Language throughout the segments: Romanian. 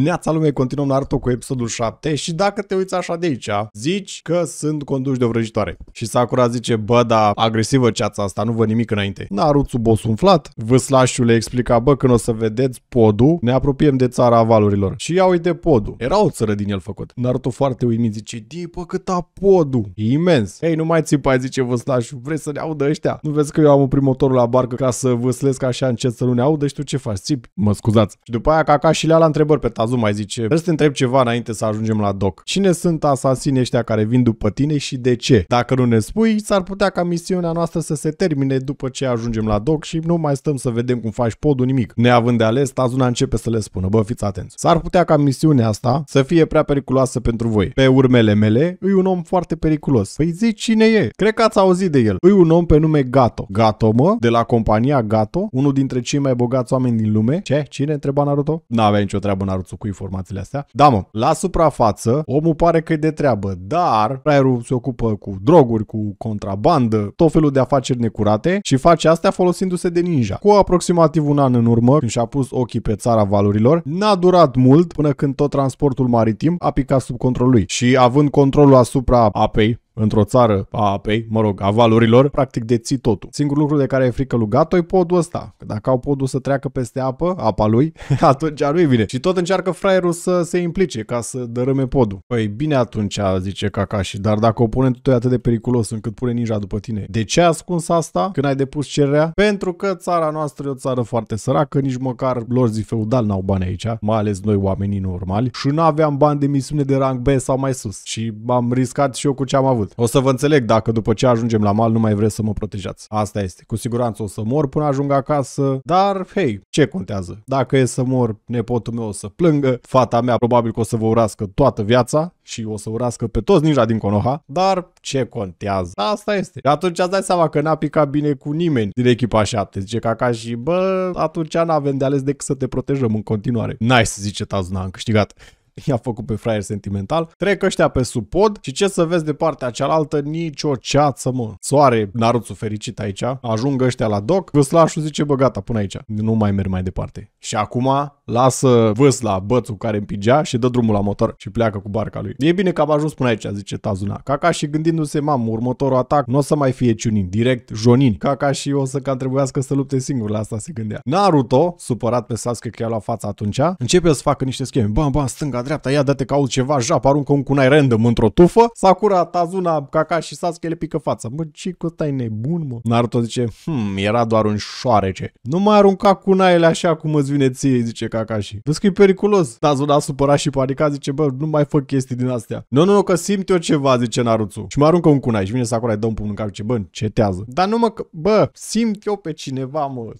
Neața lume, continuăm Naruto cu episodul 7 și dacă te uiți așa de aici, zici că sunt conduși de o vrăjitoare. Și Sakura zice, bă, da, agresivă ceața asta, nu vă nimic înainte. Naruto boss umflat, vâslașul le explica, bă, când o să vedeți podul, ne apropiem de țara valurilor. Și ia uite podul. Era o țără din el făcut. Naruto foarte uimit zice, dipă cât a podul. E imens. Ei, nu mai țipai, zice vâslașul, vrei să ne audă ăștia? Nu vezi că eu am un motorul la barcă ca să vâslesc așa încet să nu ne audă și tu ce faci? Țipi? Mă scuzați. Și după aia și le-a la întrebări pe Azu mai zice, vreau să te întreb ceva înainte să ajungem la doc. Cine sunt asasinii ăștia care vin după tine și de ce? Dacă nu ne spui, s-ar putea ca misiunea noastră să se termine după ce ajungem la doc și nu mai stăm să vedem cum faci podul nimic. Neavând de ales, Tazuna începe să le spună, bă, fiți atenți. S-ar putea ca misiunea asta să fie prea periculoasă pentru voi. Pe urmele mele, îi un om foarte periculos. Păi zici cine e? Cred că ați auzit de el. Îi un om pe nume Gato. Gato, mă, de la compania Gato, unul dintre cei mai bogați oameni din lume. Ce? Cine? Întreba Naruto. N-avea nicio treabă Naruto viață cu informațiile astea. Da, mă, la suprafață, omul pare că e de treabă, dar fraierul se ocupă cu droguri, cu contrabandă, tot felul de afaceri necurate și face astea folosindu-se de ninja. Cu aproximativ un an în urmă, când și-a pus ochii pe țara valurilor, n-a durat mult până când tot transportul maritim a picat sub control lui. Și având controlul asupra apei, într-o țară a apei, mă rog, a valurilor, practic deții totul. Singurul lucru de care e frică lui Gato e podul ăsta. Că dacă au podul să treacă peste apă, apa lui, atunci nu-i bine. Și tot încearcă fraierul să se implice ca să dărâme podul. Păi bine atunci, zice și, dar dacă oponentul e atât de periculos încât pune ninja după tine, de ce ai ascuns asta când ai depus cererea? Pentru că țara noastră e o țară foarte săracă, nici măcar lorzii feudal n-au bani aici, mai ales noi oamenii normali, și nu aveam bani de misiune de rang B sau mai sus. Și am riscat și eu cu ce am avut avut. O să vă înțeleg dacă după ce ajungem la mal nu mai vreți să mă protejați. Asta este. Cu siguranță o să mor până ajung acasă, dar hei, ce contează? Dacă e să mor, nepotul meu o să plângă, fata mea probabil că o să vă urască toată viața și o să urască pe toți ninja din Konoha, dar ce contează? Asta este. Și atunci ați dat seama că n-a picat bine cu nimeni din echipa 7. Zice ca și, bă, atunci n-avem de ales decât să te protejăm în continuare. Nice, zice Tazuna, am câștigat. i-a făcut pe fraier sentimental. Trec ăștia pe sub pod și ce să vezi de partea cealaltă? Nicio ceață, mă. Soare, naruțul fericit aici. Ajung ăștia la doc. Vâslașul zice, bă, gata, până aici. Nu mai merg mai departe. Și acum lasă vâsla bățul care împingea și dă drumul la motor și pleacă cu barca lui. E bine că am ajuns până aici, zice Tazuna. Caca și gândindu-se, mamă, următorul atac nu o să mai fie ciunin, direct Jonin. Caca și o să cam trebuiască să lupte singur, la asta se gândea. Naruto, supărat pe Sasuke că i-a luat fața atunci, începe să facă niște scheme. Bam, bam, stânga, dreapta, ia date că auzi ceva, jap, aruncă un cunai random într-o tufă. Sakura, Tazuna, Caca și Sasuke le pică fața. Bă, ce cu stai nebun, mă? Naruto zice, hm, era doar un șoarece. Nu mai arunca cunaiele așa cum îți vine ție, zice Kaka caca și. Vezi că e periculos. Da, zona supărat și panicat, zice, bă, nu mai fac chestii din astea. Nu, nu, nu, că simt eu ceva, zice Narutsu. Și mă aruncă un cunai și vine Sakurai, dă un pumn în cap, zice, bă, cetează. Dar nu mă, că, bă, simt eu pe cineva, mă,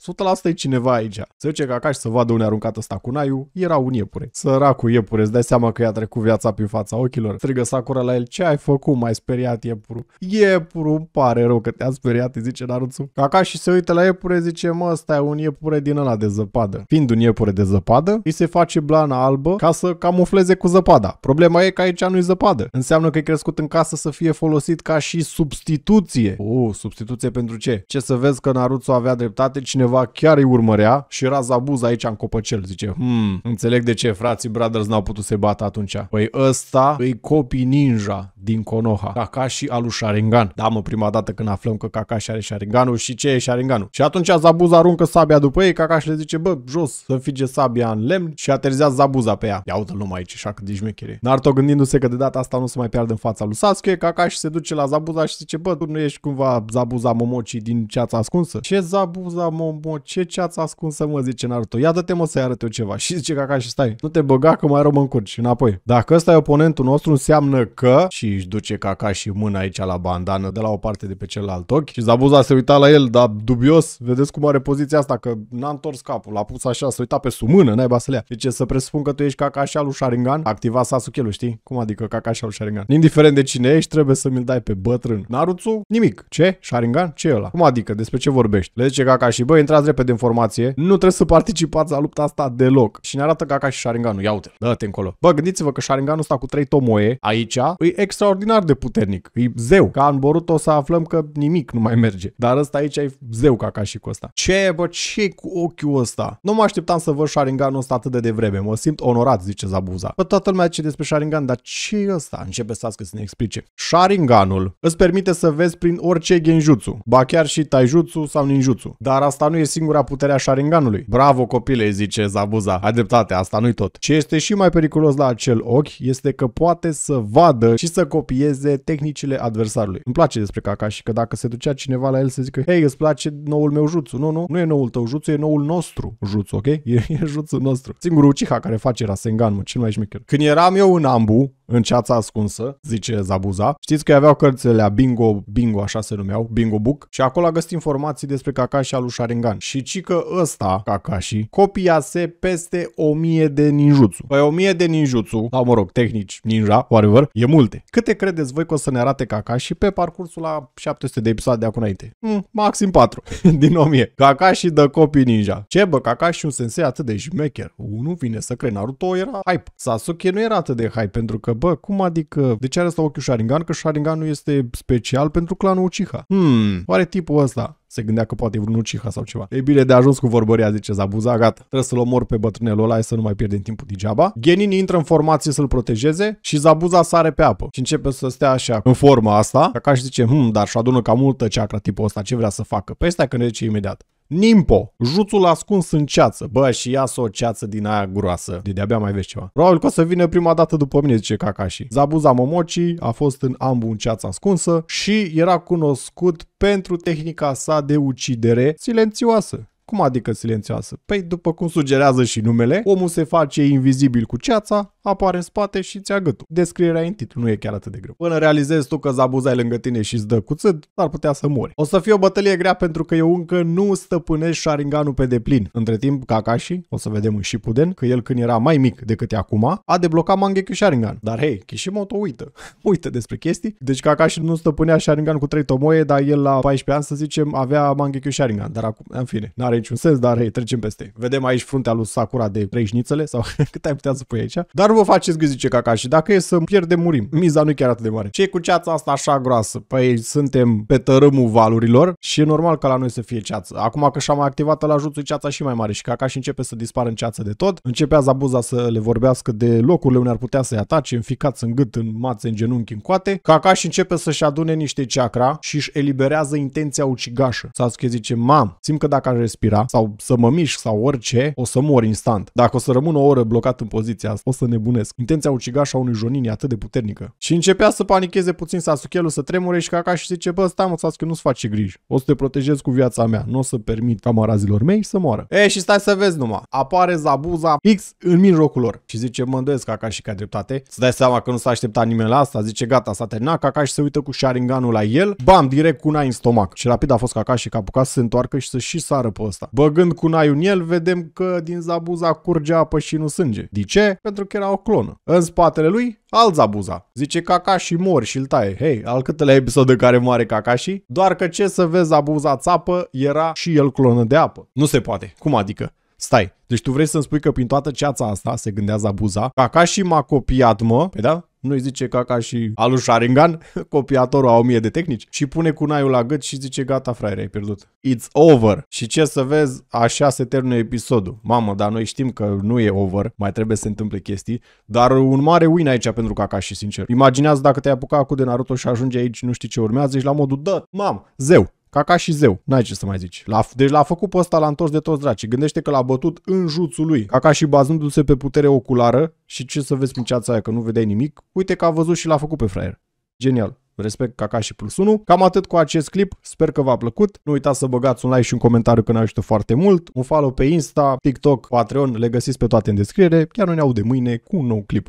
100% e cineva aici. Se duce că și să vadă unde aruncat ăsta cunaiul, era un iepure. Săracul iepure, îți dai seama că i-a trecut viața prin fața ochilor. Strigă Sakura la el, ce ai făcut, mai speriat iepuru. Iepuru, îmi pare rău că te-a speriat, îi zice Narutsu. Caca și se uită la iepure, zice, mă, ăsta e un iepure din ăla de zăpadă. Fiind un iepure de zăpadă, zăpadă, îi se face blana albă ca să camufleze cu zăpada. Problema e că aici nu-i zăpadă. Înseamnă că e crescut în casă să fie folosit ca și substituție. O, substituție pentru ce? Ce să vezi că Naruto avea dreptate, cineva chiar îi urmărea și era zabuz aici în copăcel. Zice, hmm, înțeleg de ce frații Brothers n-au putut să se bată atunci. Păi ăsta îi copii ninja din Konoha. Kakashi alu Sharingan. Da, mă, prima dată când aflăm că Kakashi are Sharinganul și ce e Sharinganul. Și atunci Zabuza aruncă sabia după ei, Kakashi le zice, bă, jos, să fige sabia în lemn și aterizează Zabuza pe ea. Ia uite numai aici, așa că dișmechere. Naruto gândindu-se că de data asta nu se mai pierde în fața lui Sasuke, Kakashi se duce la Zabuza și zice, bă, tu nu ești cumva Zabuza Momochi din ceața ascunsă? Ce Zabuza Momochi? Ce ceața ascunsă, mă, zice Naruto? Ia dă-te, mă, să-i arăt eu ceva. Și zice Kakashi, stai, nu te băga că mai rămân curci și Înapoi. Dacă ăsta e oponentul nostru, înseamnă că și și își duce caca și mâna aici la bandană de la o parte de pe celălalt ochi și Zabuza se uita la el, dar dubios, vedeți cum are poziția asta, că n-a întors capul, l-a pus așa, se uita pe mână, n-ai să le ia. Deci să presupun că tu ești și alu Sharingan, activa Sasuke-ul, știi? Cum adică și alu Sharingan? Indiferent de cine ești, trebuie să mi-l dai pe bătrân. Narutsu? Nimic. Ce? Sharingan? Ce e ăla? Cum adică? Despre ce vorbești? Le zice și băi, intrați repede în formație, nu trebuie să participați la lupta asta deloc. Și ne arată și Sharinganul, ia uite, dă-te încolo. Bă, gândiți-vă că Sharinganul ăsta cu trei tomoe aici, îi extra extraordinar de puternic. E zeu. Ca în Boruto o să aflăm că nimic nu mai merge. Dar ăsta aici e zeu ca ca și cu ăsta. Ce, bă, ce cu ochiul ăsta? Nu mă așteptam să văd Sharinganul ăsta atât de devreme. Mă simt onorat, zice Zabuza. Bă, toată lumea zice despre Sharingan, dar ce e ăsta? Începe să să ne explice. Sharinganul îți permite să vezi prin orice genjutsu, ba chiar și taijutsu sau ninjutsu. Dar asta nu e singura putere a Sharinganului. Bravo, copile, zice Zabuza. Ai dreptate, asta nu-i tot. Ce este și mai periculos la acel ochi este că poate să vadă și să copieze tehnicile adversarului. Îmi place despre și că dacă se ducea cineva la el să zică, hei, îți place noul meu jutsu. Nu, nu, nu e noul tău jutsu, e noul nostru jutsu, ok? E, e jutsu nostru. Singurul Uchiha care face Sengan, mă, cel mai șmecher. Când eram eu în Ambu, în ceața ascunsă, zice Zabuza. Știți că aveau cărțile Bingo, Bingo, așa se numeau, Bingo Book, și acolo a găsit informații despre Kakashi al lui Sharingan. Și ci că ăsta, Kakashi, copiase peste 1000 de ninjutsu. Păi 1000 de ninjutsu, sau mă rog, tehnici, ninja, whatever, e multe. Câte credeți voi că o să ne arate Kakashi pe parcursul la 700 de episoade de acum înainte? Mm, maxim 4 din 1000. Kakashi dă copii ninja. Ce bă, Kakashi un sensei atât de șmecher. Unul vine să cred, Naruto era hype. Sasuke nu era atât de hype pentru că bă, cum adică, de ce are asta ochiul Sharingan? Că Sharinganul este special pentru clanul Uchiha. Hmm, oare tipul ăsta se gândea că poate e vreun Uchiha sau ceva. E bine, de ajuns cu vorbăria, zice Zabuza, gata. Trebuie să-l omor pe bătrânelul ăla să nu mai pierdem timpul degeaba. Genin intră în formație să-l protejeze și Zabuza sare pe apă și începe să stea așa în forma asta. Ca și zice, hm, dar și adună cam multă ceacra tipul ăsta, ce vrea să facă? Pe păi, asta că ne zice imediat. Nimpo, juțul ascuns în ceață. Bă, și ia-s o ceață din aia groasă. De de-abia mai vezi ceva. Probabil că o să vină prima dată după mine, zice Kakashi. Zabuza Momochi a fost în ambu în ceață ascunsă și era cunoscut pentru tehnica sa de ucidere silențioasă. Cum adică silențioasă? Păi, după cum sugerează și numele, omul se face invizibil cu ceața, apare în spate și ți-a gâtul. Descrierea în titlu nu e chiar atât de greu. Până realizezi tu că zabuzai lângă tine și îți dă cu ar putea să mori. O să fie o bătălie grea pentru că eu încă nu stăpânesc șaringanul pe deplin. Între timp, Kakashi, o să vedem în Shippuden, că el când era mai mic decât e acum, a deblocat Mangekyo Sharingan. Dar hei, Kishimoto uită. uită despre chestii. Deci Kakashi nu stăpânea Sharingan cu 3 tomoe, dar el la 14 ani, să zicem, avea Mangekyo Sharingan. Dar acum, în fine, n-are niciun sens, dar hei, trecem peste Vedem aici fruntea lui Sakura de prăjișnițele sau cât ai putea să pui aici. Dar vă faceți gâzice caca și dacă e să pierdem, murim. Miza nu e chiar atât de mare. Ce cu ceața asta așa groasă? Păi suntem pe tărâmul valurilor și e normal ca la noi să fie ceață. Acum că și-am activat la juțul ceața și mai mare și caca și începe să dispară în ceață de tot, începea Zabuza să le vorbească de locurile unde ar putea să-i atace, înficat în gât, în mațe, în genunchi, în coate. Caca și începe să-și adune niște ceacra și își eliberează intenția ucigașă. Sasuke zice, mam, simt că dacă aș respira sau să mă mișc sau orice, o să mor instant. Dacă o să rămân o oră blocat în poziția asta, o să nebunesc. Intenția ucigașa a unui jonin e atât de puternică. Și începea să panicheze puțin Sasuke-ul, să tremure și caca și zice, bă, stai mă, Sasuke, nu-ți face griji. O să te protejez cu viața mea, nu o să permit camarazilor mei să moară. E, și stai să vezi numai. Apare Zabuza X în mijlocul lor și zice, mă îndoiesc caca și ca dreptate. Să dai seama că nu s-a așteptat nimeni la asta, zice, gata, s-a terminat caca și se uită cu Sharinganul la el, bam, direct cu una în stomac. Și rapid a fost caca și ca a apucat să se întoarcă și să și sară pe ăsta. Băgând cu naiul în el, vedem că din zabuza curge apă și nu sânge. De ce? Pentru că era o clonă. În spatele lui, alt zabuza. Zice caca și mor și îl taie. Hei, al câtelea episod de care moare Kakashi? Doar că ce să vezi zabuza țapă era și el clonă de apă. Nu se poate. Cum adică? Stai, deci tu vrei să-mi spui că prin toată ceața asta se gândea Zabuza, Kakashi m-a copiat, mă, pe păi da? nu-i zice caca și alu Sharingan, copiatorul a mie de tehnici și pune cunaiul la gât și zice gata fraier, ai pierdut. It's over. Și ce să vezi, așa se termină episodul. Mamă, dar noi știm că nu e over, mai trebuie să se întâmple chestii, dar un mare win aici pentru caca și sincer. Imaginează dacă te-ai apucat cu de Naruto și ajunge aici, nu știi ce urmează, ești la modul dă, mam, zeu, Caca și zeu, n-ai ce să mai zici. L-a, deci l-a făcut pe ăsta, l-a întors de toți dracii. Gândește că l-a bătut în juțul lui. Caca și bazându-se pe putere oculară și ce să vezi pânceața aia că nu vedeai nimic, uite că a văzut și l-a făcut pe fraier. Genial. Respect Caca și Plus 1. Cam atât cu acest clip, sper că v-a plăcut. Nu uitați să băgați un like și un comentariu că ne ajută foarte mult. Un follow pe Insta, TikTok, Patreon, le găsiți pe toate în descriere. Chiar nu ne audem mâine cu un nou clip.